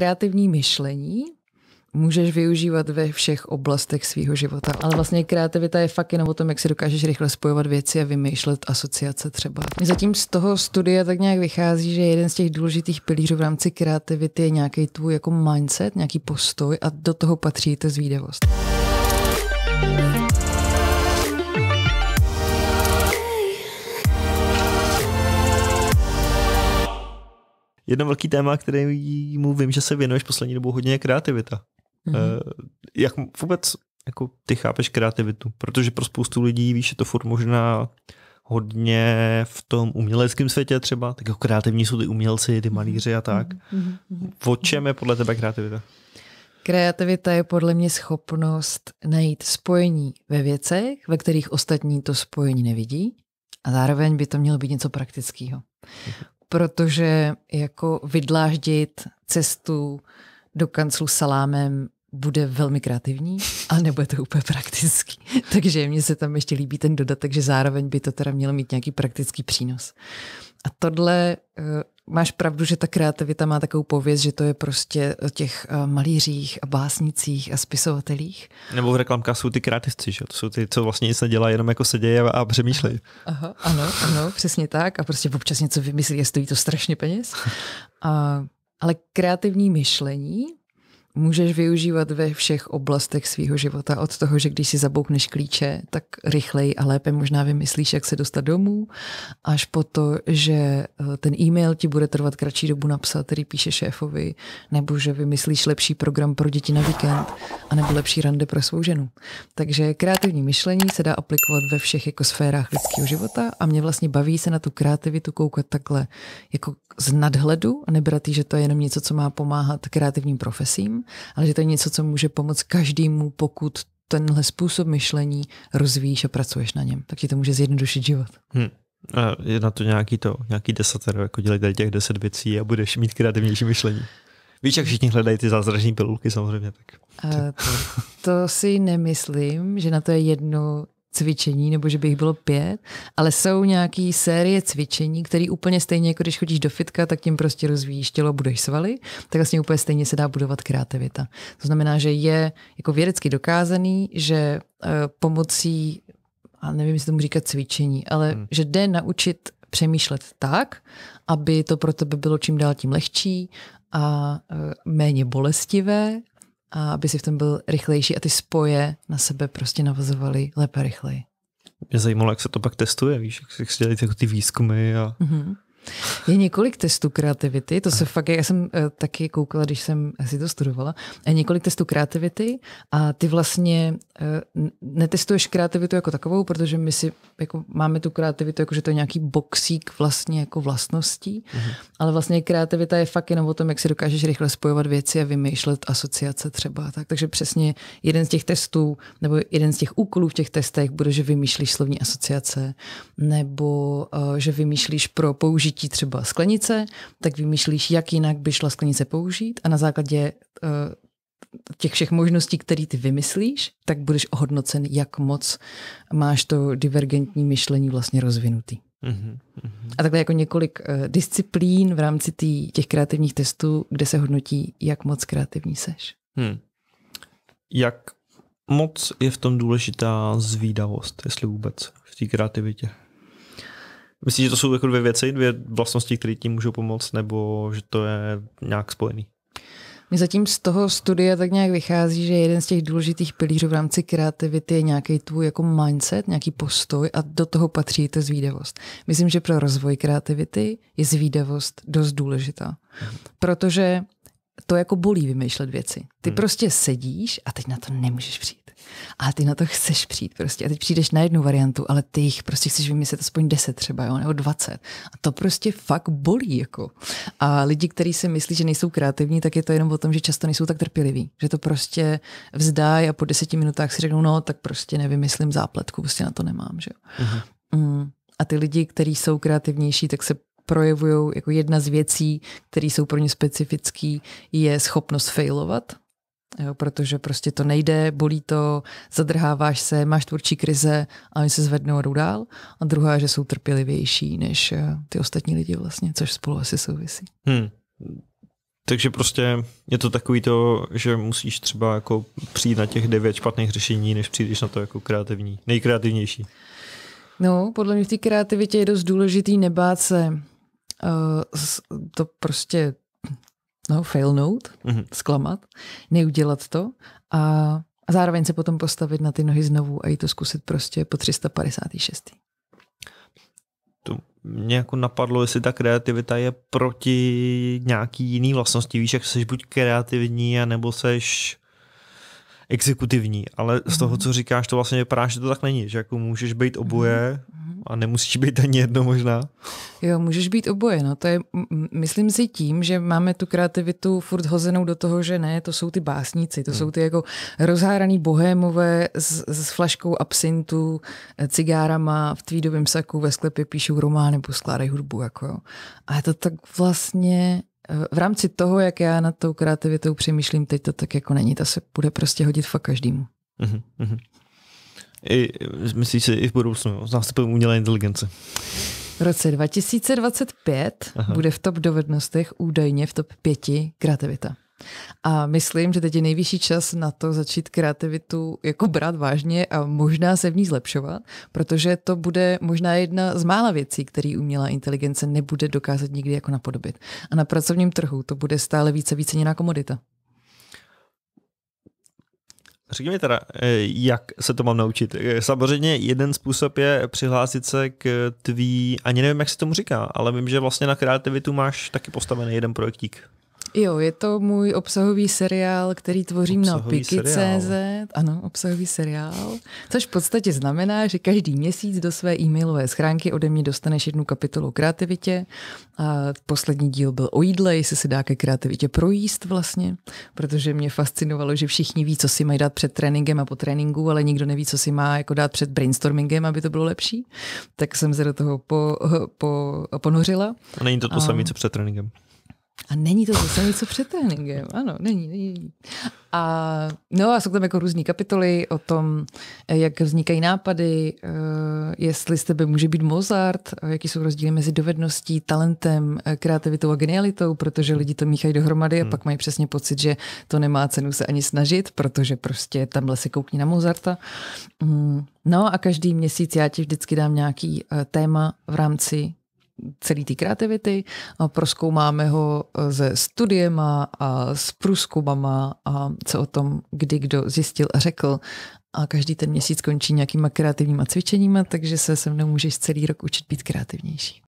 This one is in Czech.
kreativní myšlení můžeš využívat ve všech oblastech svého života. Ale vlastně kreativita je fakt jenom o tom, jak si dokážeš rychle spojovat věci a vymýšlet asociace třeba. Zatím z toho studia tak nějak vychází, že jeden z těch důležitých pilířů v rámci kreativity je nějaký tvůj jako mindset, nějaký postoj a do toho patří ta zvídavost. jedno velký téma, který mu vím, že se věnuješ poslední dobou hodně, je kreativita. Mm-hmm. Jak vůbec jako ty chápeš kreativitu? Protože pro spoustu lidí, víš, je to furt možná hodně v tom uměleckém světě třeba, tak jako kreativní jsou ty umělci, ty mhm. malíři a tak. Mm-hmm. O čem je podle tebe kreativita? Kreativita je podle mě schopnost najít spojení ve věcech, ve kterých ostatní to spojení nevidí, a zároveň by to mělo být něco praktického. Mhm protože jako vydláždit cestu do kanclu salámem bude velmi kreativní, a nebude to úplně praktický. Takže mně se tam ještě líbí ten dodatek, že zároveň by to teda mělo mít nějaký praktický přínos. A tohle eh, Máš pravdu, že ta kreativita má takovou pověst, že to je prostě o těch eh, malířích a básnicích a spisovatelích. Nebo v reklamkách jsou ty kreativci, že? To jsou ty, co vlastně nic nedělají, jenom jako se a, a přemýšlejí. Aha, ano, ano, přesně tak. A prostě občas něco vymyslí a stojí to strašně peněz. A, ale kreativní myšlení můžeš využívat ve všech oblastech svého života. Od toho, že když si zaboukneš klíče, tak rychleji a lépe možná vymyslíš, jak se dostat domů, až po to, že eh, ten e-mail ti bude trvat kratší dobu napsat, který píše šéfovi, nebo že vymyslíš lepší program pro děti na víkend anebo lepší rande pro svou ženu. Takže kreativní myšlení se dá aplikovat ve všech jako sférách lidského života a mě vlastně baví se na tu kreativitu koukat takhle jako z nadhledu a nebrat že to je jenom něco, co má pomáhat kreativním profesím, ale že to je něco, co může pomoct každému, pokud tenhle způsob myšlení rozvíjíš a pracuješ na něm. Tak ti to může zjednodušit život. Hmm. Je na to nějaký to, nějaký desatero, jako dělej tady těch deset věcí a budeš mít kreativnější myšlení. Víš, jak všichni hledají ty zázrační pilulky samozřejmě. Tak. A eh, to, to si nemyslím, že na to je jedno cvičení, nebo že bych bylo pět, ale jsou nějaké série cvičení, které úplně stejně, jako když chodíš do fitka, tak tím prostě rozvíjíš tělo, budeš svaly, tak vlastně úplně stejně se dá budovat kreativita. To znamená, že je jako vědecky dokázaný, že eh, pomocí, a nevím, jestli tomu říkat cvičení, ale hmm. že jde naučit přemýšlet tak, aby to pro tebe bylo čím dál tím lehčí, a e, méně bolestivé, a aby si v tom byl rychlejší a ty spoje na sebe prostě navazovaly lépe rychleji. Mě zajímalo, jak se to pak testuje, víš, jak, si se dělají ty výzkumy a... Mm-hmm. Je několik testů kreativity, to se fakt, já jsem eh, taky koukala, když jsem si to studovala, je několik testů kreativity a ty vlastně eh, netestuješ kreativitu jako takovou, protože my si jako máme tu kreativitu, jako že to je nějaký boxík vlastně jako vlastností, uh-huh. ale vlastně kreativita je fakt jenom o tom, jak si dokážeš rychle spojovat věci a vymýšlet asociace třeba. Tak. Takže přesně jeden z těch testů nebo jeden z těch úkolů v těch testech bude, že vymýšlíš slovní asociace nebo eh, že vymýšlíš pro použití ti třeba sklenice, tak vymýšlíš, jak jinak by šla sklenice použít a na základě uh, těch všech možností, které ty vymyslíš, tak budeš ohodnocen, jak moc máš to divergentní myšlení vlastně rozvinutý. Uhum, mhm. A takhle jako několik uh, disciplín v rámci tý, těch kreativních testů, kde se hodnotí, jak moc kreativní seš. Hmm. Jak moc je v tom důležitá zvídavost, jestli vůbec, v té kreativitě? Myslíš, že to jsou jako dvě věci, dvě vlastnosti, které ti můžou pomoct, nebo že to je nějak spojený? Mně zatím z toho studia tak nějak vychází, že jeden z těch důležitých pilířů v rámci kreativity je nějaký tvůj jako mindset, nějaký postoj a do toho patří ta zvídavost. Myslím, že pro rozvoj kreativity je zvídavost dost důležitá, mhm. protože to jako bolí vymýšlet věci. Ty hmm. prostě sedíš a teď na to nemůžeš přijít. A ty na to chceš přijít prostě. A teď přijdeš na jednu variantu, ale ty jich prostě chceš vymyslet aspoň 10 třeba, jo, nebo 20. A to prostě fakt bolí. Jako. A lidi, kteří si myslí, že nejsou kreativní, tak je to jenom o tom, že často nejsou tak trpěliví. Že to prostě vzdají a po deseti minutách si řeknou, no, tak prostě nevymyslím zápletku, prostě na to nemám. Že jo. Uh-huh. Mm. A ty lidi, kteří jsou kreativnější, tak se projevují jako jedna z věcí, které jsou pro ně specifické, je schopnost failovat jo, protože prostě to nejde, bolí to, zadrháváš se, máš tvůrčí krize a oni se zvednou a jdou dál. A druhá, že jsou trpělivější než eh, ty ostatní lidi vlastně, což spolu asi souvisí. Hmm. Takže prostě je to takový to, že musíš třeba jako přijít na těch devět špatných řešení, než přijdeš na to jako kreativní, nejkreativnější. No, podle mě v té kreativitě je dost důležitý nebát se. Uh, to prostě no, failnout, mm-hmm. zklamat, neudělat to a, a zároveň se potom postavit na ty nohy znovu a jít to zkusit prostě po 356. To mě jako napadlo, jestli ta kreativita je proti nějaký jiný vlastnosti. Víš, jak seš buď kreativní, nebo seš exekutivní, ale z toho, mhm. co říkáš, to vlastně vypadá, že to tak není, že jako můžeš být mhm. oboje mhm. a nemusíš být ani jedno možná. Jo, můžeš být oboje, no to je, myslím si tím, že máme tu kreativitu furt hozenou do toho, že ne, to jsou ty básníci, to hmm. jsou ty jako rozháraný bohémové s, s flaškou absintu, eh, cigárama v tvídovém saku ve sklepě píšou romány nebo skládají hudbu, jako jo. Ale to tak vlastně Eh, v rámci toho, jak já nad tou kreativitou přemýšlím, teď to tak jako není, ta se bude prostě hodit fakt každému. Uh-huh, uh-huh. I, myslíš si i v budoucnu s nástupem umělé inteligence? V roce 2025 Aha. bude v top dovednostech údajně v top 5 kreativita. A myslím, že teď je nejvyšší čas na to začít kreativitu jako brát vážně a možná se v ní zlepšovat, protože to bude možná jedna z mála věcí, který umělá inteligence nebude dokázat nikdy jako napodobit. A na pracovním trhu to bude stále více víceněná komodita. Řekni mi teda, eh, jak se to mám naučit. Eh, samozřejmě jeden způsob je přihlásit se k tvý, ani nevím, jak se tomu říká, ale vím, že vlastně na kreativitu máš taky postavený jeden projektík. Jo, je to můj obsahový seriál, který tvořím obsahový na Piki.cz. Ano, obsahový seriál. Což v podstatě znamená, že každý měsíc do své e-mailové schránky ode mě dostaneš jednu kapitolu o kreativitě. A poslední díl byl o jídle, jestli se dá ke kreativitě projíst vlastně, protože mě fascinovalo, že všichni ví, co si mají dát před tréninkem a po tréninku, ale nikdo neví, co si má jako dát před brainstormingem, aby to bylo lepší. Tak jsem se do toho po, po, ponořila. A není to to samé, co před tréninkem? A není to zase něco před tréninkem. Ano, není, není. A, no a jsou tam jako různé kapitoly o tom, jak vznikají nápady, eh, jestli z tebe může být Mozart, eh, jaký jsou rozdíly mezi dovedností, talentem, eh, kreativitou a genialitou, protože lidi to míchají dohromady a hmm. pak mají přesně pocit, že to nemá cenu se ani snažit, protože prostě tamhle se koukni na Mozarta. Mm, no a každý měsíc já ti vždycky dám nějaký téma v rámci celý té kreativity, proskoumáme ho se eh, studiema a s průzkumama a co o tom kdy kdo zjistil a řekl. A každý ten měsíc končí nějakýma kreativníma cvičeníma, takže se se mnou můžeš celý rok učit být kreativnější.